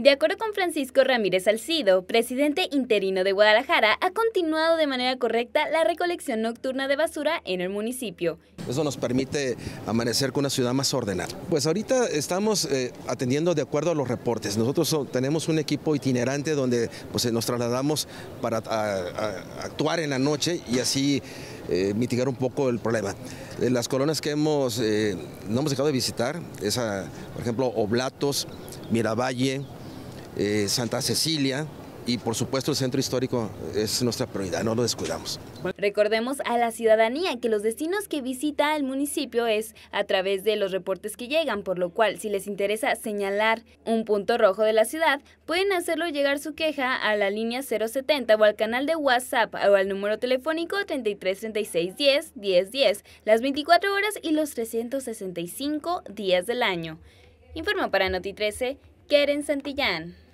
De acuerdo con Francisco Ramírez Alcido, presidente interino de Guadalajara, ha continuado de manera correcta la recolección nocturna de basura en el municipio. Eso nos permite amanecer con una ciudad más ordenada. Pues ahorita estamos eh, atendiendo de acuerdo a los reportes. Nosotros tenemos un equipo itinerante donde pues, eh, nos trasladamos para actuar en la noche y así eh, mitigar un poco el problema. las colonias que hemos, no hemos dejado de visitar, es, por ejemplo, Oblatos, Miravalle, eh, Santa Cecilia, y por supuesto el centro histórico es nuestra prioridad, no lo descuidamos. Recordemos a la ciudadanía que los destinos que visita el municipio es a través de los reportes que llegan, por lo cual si les interesa señalar un punto rojo de la ciudad, pueden hacerlo llegar su queja a la línea 070 o al canal de WhatsApp o al número telefónico 33 10 10 10, las 24 horas y los 365 días del año. Informa para Noti 13, Keren Santillán.